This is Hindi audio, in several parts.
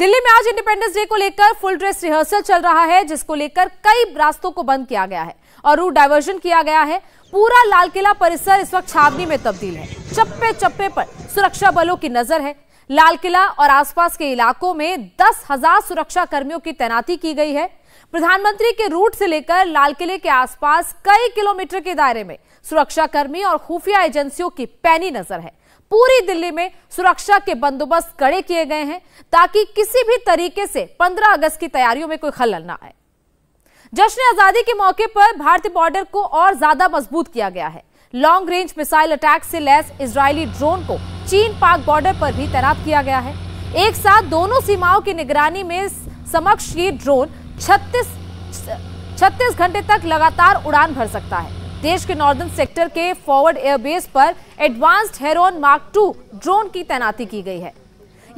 दिल्ली में आज इंडिपेंडेंस डे को लेकर फुल ड्रेस रिहर्सल चल रहा है जिसको लेकर कई रास्तों को बंद किया गया है और रूट डायवर्जन किया गया है पूरा लाल किला परिसर इस वक्त छावनी में तब्दील है चप्पे चप्पे पर सुरक्षा बलों की नजर है लाल किला और आसपास के इलाकों में दस हजार सुरक्षा कर्मियों की तैनाती की गई है प्रधानमंत्री के रूट से लेकर लाल किले के आसपास कई किलोमीटर के दायरे में सुरक्षा कर्मी और खुफिया एजेंसियों की पैनी नजर है पूरी दिल्ली में सुरक्षा के बंदोबस्त कड़े किए गए हैं ताकि किसी भी तरीके से 15 अगस्त की तैयारियों में कोई खलल ना आए जश्न आजादी के मौके पर भारतीय बॉर्डर को और ज्यादा मजबूत किया गया है लॉन्ग रेंज मिसाइल अटैक से लैस इसराइली ड्रोन को चीन पाक बॉर्डर पर भी तैनात किया गया है एक साथ दोनों सीमाओं की निगरानी में समक्ष ये ड्रोन 36 36 घंटे तक लगातार उड़ान भर सकता है देश के नॉर्दर्न सेक्टर के फॉरवर्ड एयरबेस पर advanced Heron Mark two drone की तैनाती की गई है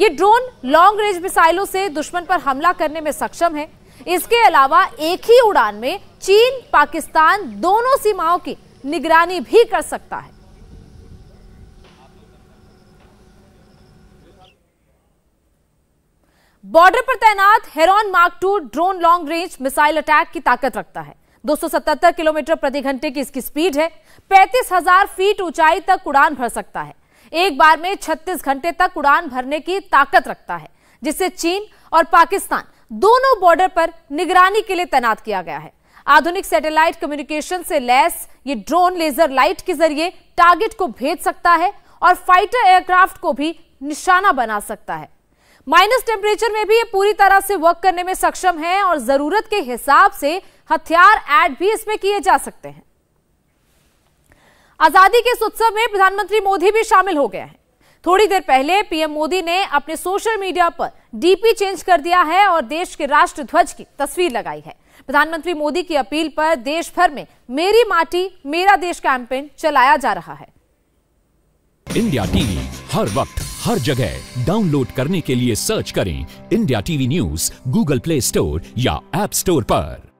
ये ड्रोन लॉन्ग रेंज मिसाइलों से दुश्मन पर हमला करने में सक्षम है इसके अलावा एक ही उड़ान में चीन पाकिस्तान दोनों सीमाओं की निगरानी भी कर सकता है बॉर्डर पर तैनात Heron Mark two drone long range missile attack की ताकत रखता है 277 किलोमीटर प्रति घंटे की इसकी स्पीड है 35,000 फीट ऊंचाई तक उड़ान भर सकता है एक बार में 36 घंटे तक उड़ान भरने की ताकत रखता है जिससे चीन और पाकिस्तान दोनों बॉर्डर पर निगरानी के लिए तैनात किया गया है आधुनिक सैटेलाइट कम्युनिकेशन से लैस ये ड्रोन लेजर लाइट के जरिए टारगेट को भेज सकता है और फाइटर एयरक्राफ्ट को भी निशाना बना सकता है माइनस टेम्परेचर में भी ये पूरी तरह से वर्क करने में सक्षम है और जरूरत के हिसाब से हथियार ऐड भी इसमें किए जा सकते हैं आजादी के इस उत्सव में प्रधानमंत्री मोदी भी शामिल हो गए हैं थोड़ी देर पहले पीएम मोदी ने अपने सोशल मीडिया पर डीपी चेंज कर दिया है और देश के राष्ट्र ध्वज की तस्वीर लगाई है प्रधानमंत्री मोदी की अपील पर देश भर में मेरी माटी मेरा देश कैंपेन चलाया जा रहा है इंडिया टीवी हर वक्त हर जगह डाउनलोड करने के लिए सर्च करें India TV news Google Play Store या एप स्टोर पर